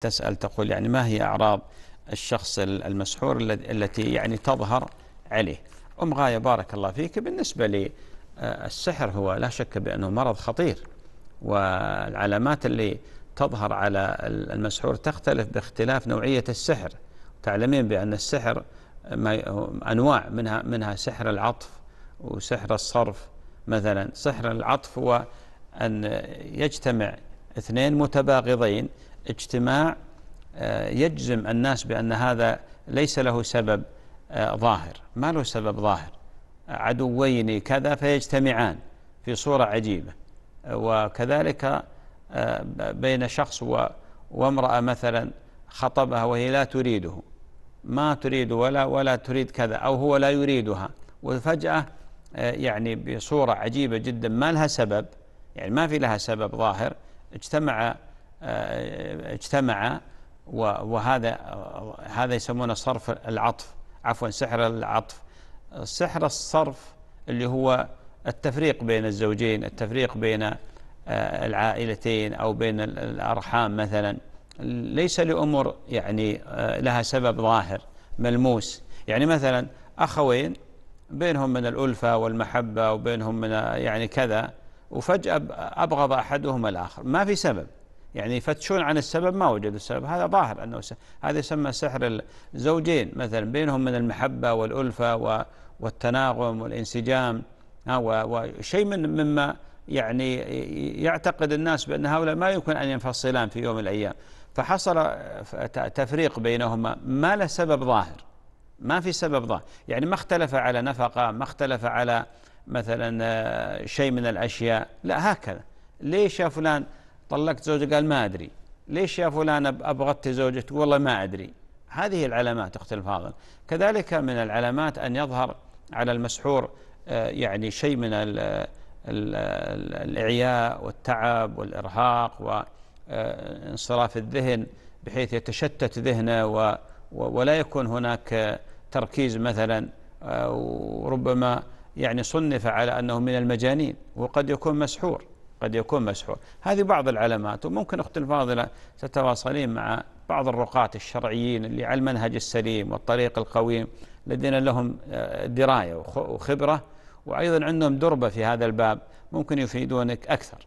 تسأل تقول يعني ما هي أعراض الشخص المسحور التي يعني تظهر عليه أم غاية بارك الله فيك بالنسبة للسحر آه، هو لا شك بأنه مرض خطير والعلامات اللي تظهر على المسحور تختلف باختلاف نوعية السحر تعلمين بأن السحر أنواع منها منها سحر العطف وسحر الصرف مثلا سحر العطف هو أن يجتمع اثنين متباغضين اجتماع آه، يجزم الناس بأن هذا ليس له سبب آه، ظاهر ما له سبب ظاهر عدوين كذا فيجتمعان في صورة عجيبة آه، وكذلك بين شخص وامرأة مثلا خطبها وهي لا تريده ما تريد ولا ولا تريد كذا أو هو لا يريدها وفجأة يعني بصورة عجيبة جدا ما لها سبب يعني ما في لها سبب ظاهر اجتمع اجتمع وهذا هذا يسمونه صرف العطف عفوا سحر العطف سحر الصرف اللي هو التفريق بين الزوجين التفريق بين آه، العائلتين أو بين الأرحام مثلا ليس لأمور يعني آه، لها سبب ظاهر ملموس يعني مثلا أخوين بينهم من الألفة والمحبة وبينهم من آه، يعني كذا وفجأة أبغض أحدهما الآخر ما في سبب يعني يفتشون عن السبب ما وجدوا السبب هذا ظاهر أنه س... هذا يسمى سحر الزوجين مثلا بينهم من المحبة والألفة و... والتناغم والانسجام وشيء من مما يعني يعتقد الناس بأن هؤلاء ما يمكن أن ينفصلان في يوم من الأيام فحصل تفريق بينهما ما له سبب ظاهر ما في سبب ظاهر يعني ما اختلف على نفقة ما اختلف على مثلا آه، شيء من الأشياء لا هكذا ليش يا فلان طلقت زوجة قال ما أدري ليش يا فلان أبغضت زوجتك والله ما أدري هذه العلامات أخت الفاضل كذلك من العلامات أن يظهر على المسحور آه، يعني شيء من الإعياء والتعب والإرهاق وانصراف آه، الذهن بحيث يتشتت ذهنه ولا يكون هناك تركيز مثلا آه، وربما يعني صنف على أنه من المجانين وقد يكون مسحور قد يكون مسحور هذه بعض العلامات وممكن أخت الفاضلة تتواصلين مع بعض الرقاة الشرعيين اللي على المنهج السليم والطريق القويم الذين لهم آه، دراية وخبرة وأيضا عندهم دربة في هذا الباب ممكن يفيدونك أكثر